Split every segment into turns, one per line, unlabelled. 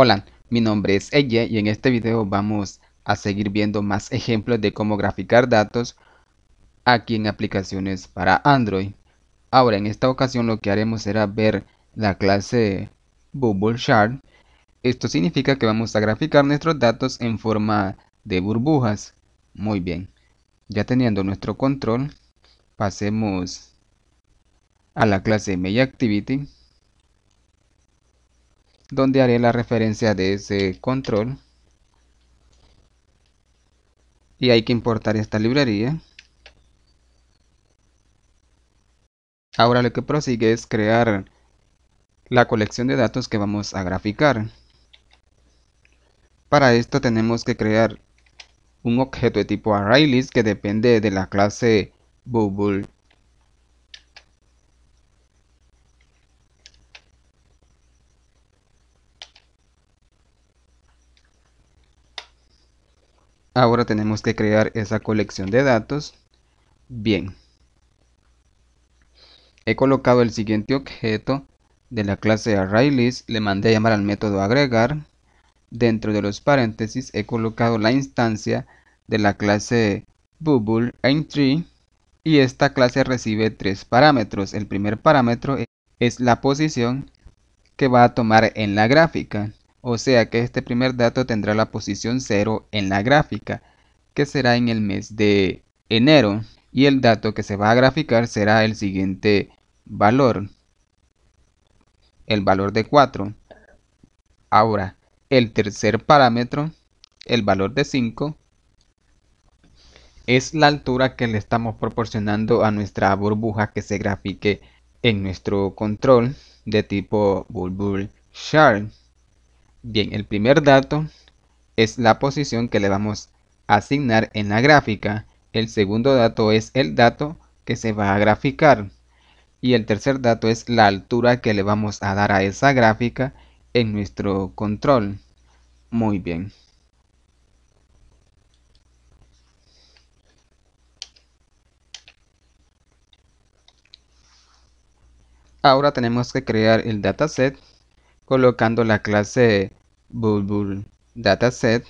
Hola, mi nombre es Ella y en este video vamos a seguir viendo más ejemplos de cómo graficar datos aquí en aplicaciones para Android. Ahora, en esta ocasión lo que haremos será ver la clase Bubble Chart. Esto significa que vamos a graficar nuestros datos en forma de burbujas. Muy bien. Ya teniendo nuestro control, pasemos a la clase media Activity donde haré la referencia de ese control y hay que importar esta librería ahora lo que prosigue es crear la colección de datos que vamos a graficar para esto tenemos que crear un objeto de tipo ArrayList que depende de la clase Bubble Ahora tenemos que crear esa colección de datos. Bien. He colocado el siguiente objeto de la clase ArrayList. Le mandé a llamar al método agregar. Dentro de los paréntesis he colocado la instancia de la clase Bubble Y esta clase recibe tres parámetros. El primer parámetro es la posición que va a tomar en la gráfica o sea que este primer dato tendrá la posición 0 en la gráfica, que será en el mes de enero, y el dato que se va a graficar será el siguiente valor, el valor de 4. Ahora, el tercer parámetro, el valor de 5, es la altura que le estamos proporcionando a nuestra burbuja que se grafique en nuestro control de tipo Bulbul sharp. Bien, el primer dato es la posición que le vamos a asignar en la gráfica. El segundo dato es el dato que se va a graficar. Y el tercer dato es la altura que le vamos a dar a esa gráfica en nuestro control. Muy bien. Ahora tenemos que crear el dataset colocando la clase bulbul dataset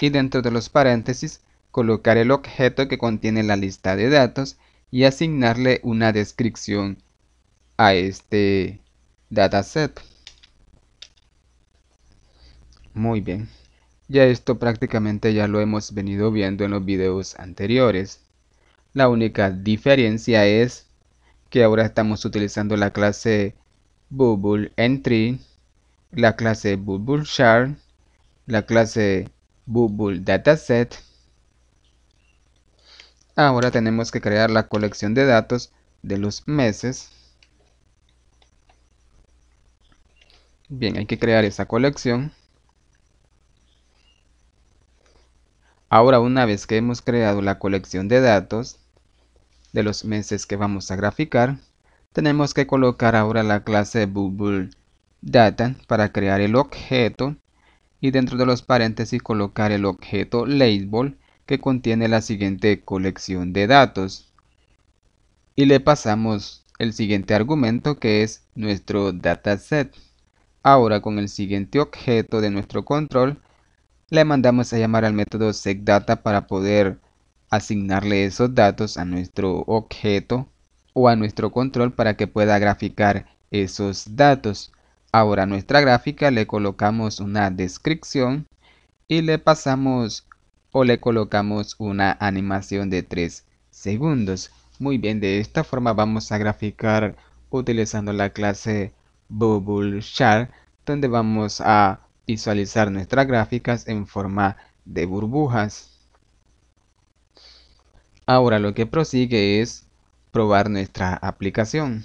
y dentro de los paréntesis colocar el objeto que contiene la lista de datos y asignarle una descripción a este dataset. Muy bien, ya esto prácticamente ya lo hemos venido viendo en los videos anteriores. La única diferencia es que ahora estamos utilizando la clase bubble entry, la clase bubble la clase bubble dataset. Ahora tenemos que crear la colección de datos de los meses. Bien, hay que crear esa colección. Ahora una vez que hemos creado la colección de datos, de los meses que vamos a graficar, tenemos que colocar ahora la clase bubble data para crear el objeto y dentro de los paréntesis colocar el objeto label que contiene la siguiente colección de datos y le pasamos el siguiente argumento que es nuestro dataset ahora con el siguiente objeto de nuestro control le mandamos a llamar al método setData para poder asignarle esos datos a nuestro objeto o a nuestro control para que pueda graficar esos datos. Ahora a nuestra gráfica le colocamos una descripción y le pasamos o le colocamos una animación de 3 segundos. Muy bien, de esta forma vamos a graficar utilizando la clase Bubble Chart donde vamos a visualizar nuestras gráficas en forma de burbujas. Ahora lo que prosigue es probar nuestra aplicación.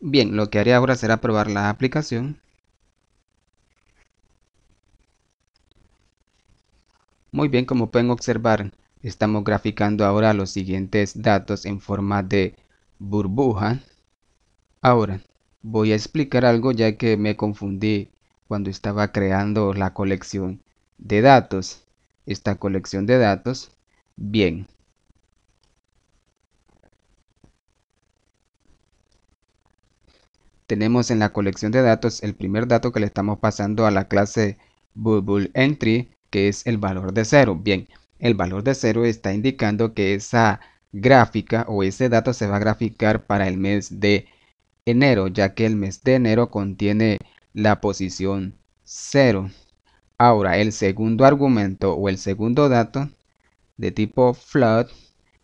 Bien, lo que haré ahora será probar la aplicación. Muy bien, como pueden observar, estamos graficando ahora los siguientes datos en forma de burbuja. Ahora, voy a explicar algo ya que me confundí cuando estaba creando la colección de datos. Esta colección de datos, bien. Tenemos en la colección de datos el primer dato que le estamos pasando a la clase bubbleentry Entry, que es el valor de cero, Bien, el valor de cero está indicando que esa gráfica o ese dato se va a graficar para el mes de enero, ya que el mes de enero contiene la posición 0. Ahora, el segundo argumento o el segundo dato de tipo flood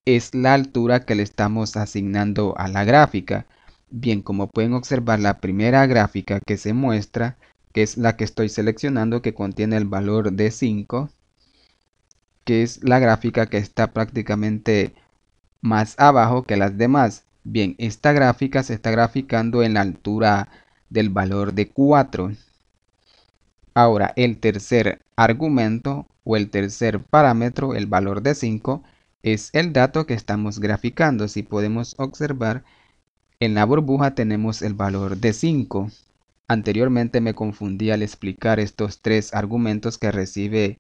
es la altura que le estamos asignando a la gráfica. Bien, como pueden observar, la primera gráfica que se muestra, que es la que estoy seleccionando, que contiene el valor de 5, que es la gráfica que está prácticamente más abajo que las demás. Bien, esta gráfica se está graficando en la altura del valor de 4. Ahora, el tercer argumento o el tercer parámetro, el valor de 5, es el dato que estamos graficando. Si podemos observar, en la burbuja tenemos el valor de 5. Anteriormente me confundí al explicar estos tres argumentos que recibe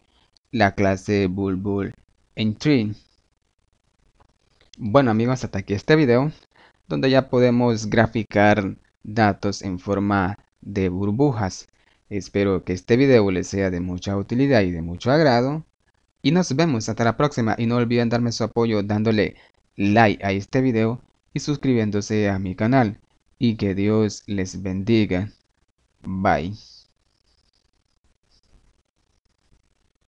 la clase Bulbul en Bueno amigos, hasta aquí este video, donde ya podemos graficar datos en forma de burbujas. Espero que este video les sea de mucha utilidad y de mucho agrado. Y nos vemos hasta la próxima y no olviden darme su apoyo dándole like a este video y suscribiéndose a mi canal. Y que Dios les bendiga. Bye.